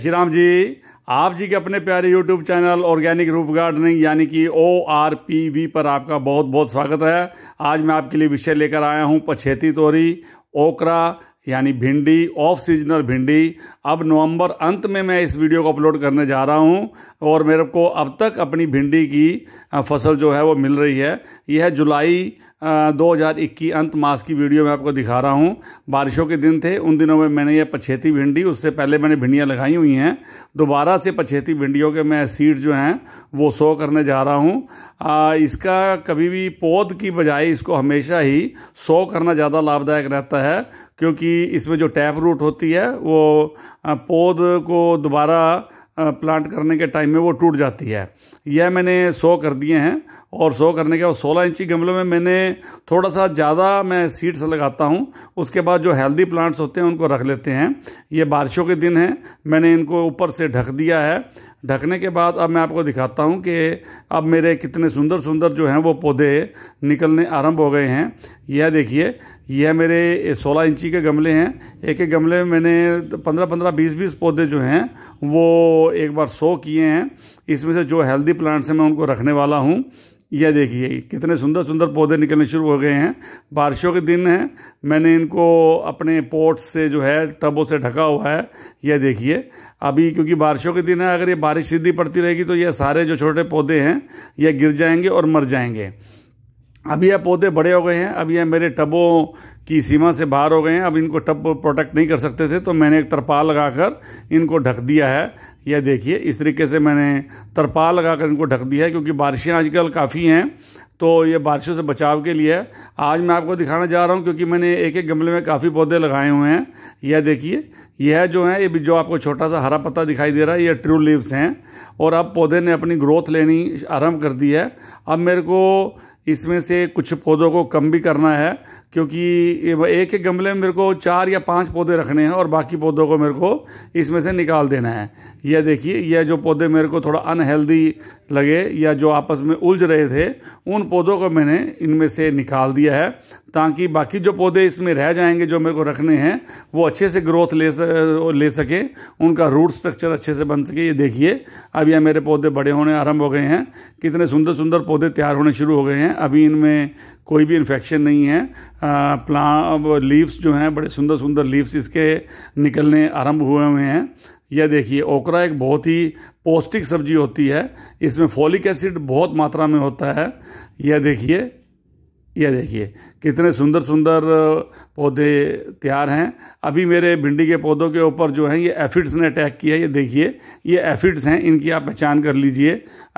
श्री राम जी आप जी के अपने प्यारे YouTube channel organic roof gardening यानी कि ओ आर पी वी पर आपका बहुत बहुत स्वागत है आज मैं आपके लिए विषय लेकर आया हूँ पछेती तोरी ओकरा यानी भिंडी ऑफ सीजनल भिंडी अब नवंबर अंत में मैं इस वीडियो को अपलोड करने जा रहा हूं और मेरे को अब तक अपनी भिंडी की फसल जो है वो मिल रही है यह जुलाई 2021 अंत मास की वीडियो मैं आपको दिखा रहा हूँ बारिशों के दिन थे उन दिनों में मैंने ये पछेती भिंडी उससे पहले मैंने भिंडियाँ लगाई हुई हैं दोबारा से पछेती भिंडियों के मैं सीड जो हैं वो सो करने जा रहा हूँ इसका कभी भी पौध की बजाय इसको हमेशा ही सो करना ज़्यादा लाभदायक रहता है क्योंकि इसमें जो टैप रूट होती है वो पौध को दोबारा प्लांट करने के टाइम में वो टूट जाती है यह मैंने सो कर दिए हैं और सो करने के बाद सोलह इंची गमलों में मैंने थोड़ा सा ज़्यादा मैं सीड्स लगाता हूँ उसके बाद जो हेल्दी प्लांट्स होते हैं उनको रख लेते हैं ये बारिशों के दिन हैं मैंने इनको ऊपर से ढक दिया है ढकने के बाद अब मैं आपको दिखाता हूँ कि अब मेरे कितने सुंदर सुंदर जो हैं वो पौधे निकलने आरंभ हो गए हैं यह देखिए यह मेरे 16 इंची के गमले हैं एक एक गमले में मैंने 15 15 20 20 पौधे जो हैं वो एक बार सो किए हैं इसमें से जो हेल्दी प्लांट्स हैं मैं उनको रखने वाला हूँ यह देखिए कितने सुंदर सुंदर पौधे निकलने शुरू हो गए हैं बारिशों के दिन हैं मैंने इनको अपने पोट्स से जो है टबों से ढका हुआ है यह देखिए अभी क्योंकि बारिशों के दिन है अगर ये बारिश सीधी पड़ती रहेगी तो यह सारे जो छोटे पौधे हैं यह गिर जाएंगे और मर जाएंगे अभी यह पौधे बड़े हो गए हैं अब यह मेरे टबों की सीमा से बाहर हो गए हैं अब इनको टब प्रोटेक्ट नहीं कर सकते थे तो मैंने एक तरपाल लगाकर इनको ढक दिया है यह देखिए इस तरीके से मैंने तरपाल लगा कर इनको ढक दिया है क्योंकि बारिशें आजकल काफ़ी हैं तो ये बारिशों से बचाव के लिए आज मैं आपको दिखाना जा रहा हूँ क्योंकि मैंने एक एक गमले में काफ़ी पौधे लगाए हुए हैं यह देखिए यह जो है ये जो आपको छोटा सा हरा पत्ता दिखाई दे रहा है ये ट्रू लीव्स हैं और अब पौधे ने अपनी ग्रोथ लेनी आरम्भ कर दी है अब मेरे को इसमें से कुछ पौधों को कम भी करना है क्योंकि एक एक गमले में मेरे को चार या पांच पौधे रखने हैं और बाकी पौधों को मेरे को इसमें से निकाल देना है यह देखिए यह जो पौधे मेरे को थोड़ा अनहेल्दी लगे या जो आपस में उलझ रहे थे उन पौधों को मैंने इनमें से निकाल दिया है ताकि बाकी जो पौधे इसमें रह जाएंगे जो मेरे को रखने हैं वो अच्छे से ग्रोथ ले ले सके उनका रूट स्ट्रक्चर अच्छे से बन सके ये देखिए अब यह मेरे पौधे बड़े होने आरंभ हो गए हैं कितने सुंदर सुंदर पौधे तैयार होने शुरू हो गए हैं अभी इनमें कोई भी इन्फेक्शन नहीं है प्लां लीव्स जो हैं बड़े सुंदर सुंदर लीव्स इसके निकलने आरंभ हुए हुए हैं यह देखिए ओकरा एक बहुत ही पौष्टिक सब्जी होती है इसमें फॉलिक एसिड बहुत मात्रा में होता है यह देखिए ये देखिए कितने सुंदर सुंदर पौधे तैयार हैं अभी मेरे भिंडी के पौधों के ऊपर जो है ये एफिड्स ने अटैक किया ये देखिए ये एफिड्स हैं इनकी आप पहचान कर लीजिए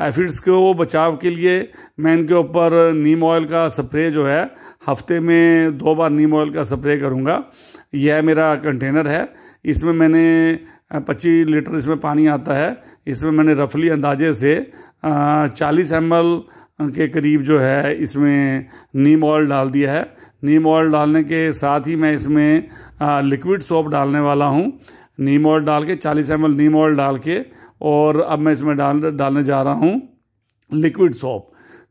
एफिड्स को बचाव के लिए मैं इनके ऊपर नीम ऑयल का स्प्रे जो है हफ्ते में दो बार नीम ऑयल का स्प्रे करूँगा यह मेरा कंटेनर है इसमें मैंने पच्चीस लीटर इसमें पानी आता है इसमें मैंने रफली अंदाजे से चालीस एम के करीब जो है इसमें नीम ऑयल डाल दिया है नीम ऑयल डालने के साथ ही मैं इसमें लिक्विड सोप डालने वाला हूँ नीम ऑयल डाल के चालीस एम नीम ऑयल डाल के और अब मैं इसमें डाल डालने जा रहा हूँ लिक्विड सोप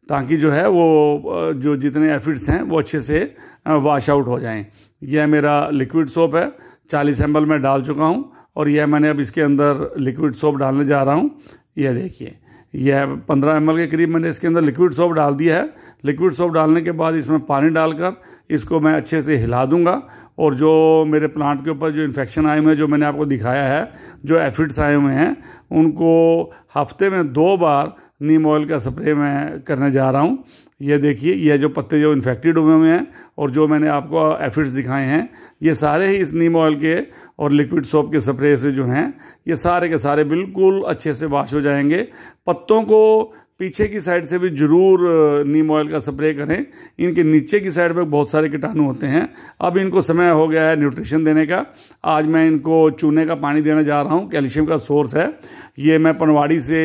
ताकि जो है वो जो जितने एफिड्स हैं वो अच्छे से वाश आउट हो जाएं यह मेरा लिक्विड सोप है चालीस एम मैं डाल चुका हूँ और यह मैंने अब इसके अंदर लिक्विड सोप डालने जा रहा हूँ यह देखिए यह पंद्रह एम के करीब मैंने इसके अंदर लिक्विड सोप डाल दिया है लिक्विड सोप डालने के बाद इसमें पानी डालकर इसको मैं अच्छे से हिला दूंगा और जो मेरे प्लांट के ऊपर जो इन्फेक्शन आए हुए हैं जो मैंने आपको दिखाया है जो एफिड्स आए हुए हैं उनको हफ्ते में दो बार नीम ऑयल का स्प्रे मैं करने जा रहा हूँ ये देखिए ये जो पत्ते जो इन्फेक्टेड हुए हुए हैं और जो मैंने आपको एफिड्स दिखाए हैं ये सारे ही इस नीम ऑयल के और लिक्विड सोप के स्प्रे से जो हैं ये सारे के सारे बिल्कुल अच्छे से वाश हो जाएंगे पत्तों को पीछे की साइड से भी जरूर नीम ऑयल का स्प्रे करें इनके नीचे की साइड पर बहुत सारे कीटाणु होते हैं अब इनको समय हो गया है न्यूट्रिशन देने का आज मैं इनको चूने का पानी देने जा रहा हूँ कैल्शियम का सोर्स है ये मैं पनवाड़ी से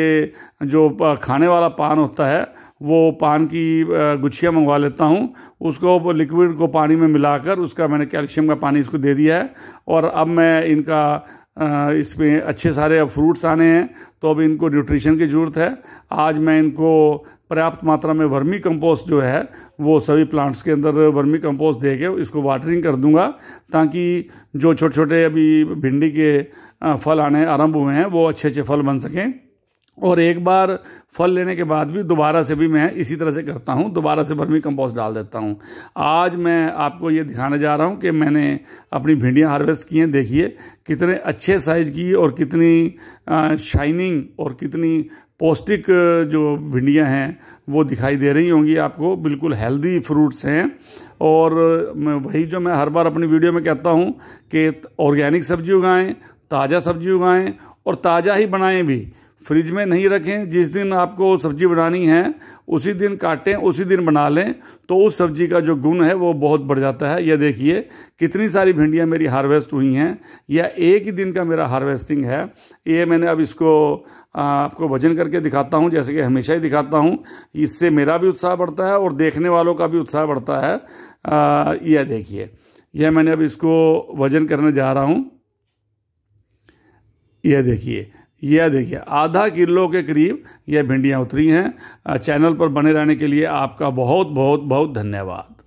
जो खाने वाला पान होता है वो पान की गुच्छियाँ मंगवा लेता हूँ उसको लिक्विड को पानी में मिलाकर उसका मैंने कैल्शियम का पानी इसको दे दिया है और अब मैं इनका इसमें अच्छे सारे फ्रूट्स आने हैं तो अब इनको न्यूट्रिशन की ज़रूरत है आज मैं इनको पर्याप्त मात्रा में वर्मी कंपोस्ट जो है वो सभी प्लांट्स के अंदर वर्मी कंपोस्ट दे के इसको वाटरिंग कर दूंगा ताकि जो छोटे छोटे अभी भिंडी के फल आने आरंभ हुए हैं वो अच्छे अच्छे फल बन सकें और एक बार फल लेने के बाद भी दोबारा से भी मैं इसी तरह से करता हूँ दोबारा से भरमी कंपोस्ट डाल देता हूँ आज मैं आपको ये दिखाने जा रहा हूँ कि मैंने अपनी भिंडियाँ हार्वेस्ट की हैं देखिए कितने अच्छे साइज़ की और कितनी शाइनिंग और कितनी पौष्टिक जो भिंडियाँ हैं वो दिखाई दे रही होंगी आपको बिल्कुल हेल्दी फ्रूट्स हैं और वही जो मैं हर बार अपनी वीडियो में कहता हूँ कि ऑर्गेनिक सब्जी उगाएँ ताज़ा सब्जी उगाएँ और ताज़ा ही बनाएँ भी फ्रिज में नहीं रखें जिस दिन आपको सब्जी बनानी है उसी दिन काटें उसी दिन बना लें तो उस सब्जी का जो गुण है वो बहुत बढ़ जाता है यह देखिए कितनी सारी भिंडियाँ मेरी हार्वेस्ट हुई हैं या एक ही दिन का मेरा हार्वेस्टिंग है ये मैंने अब इसको आपको वजन करके दिखाता हूँ जैसे कि हमेशा ही दिखाता हूँ इससे मेरा भी उत्साह बढ़ता है और देखने वालों का भी उत्साह बढ़ता है यह देखिए यह मैंने अब इसको वजन करने जा रहा हूँ यह देखिए यह देखिए आधा किलो के करीब यह भिंडियाँ उतरी हैं चैनल पर बने रहने के लिए आपका बहुत बहुत बहुत धन्यवाद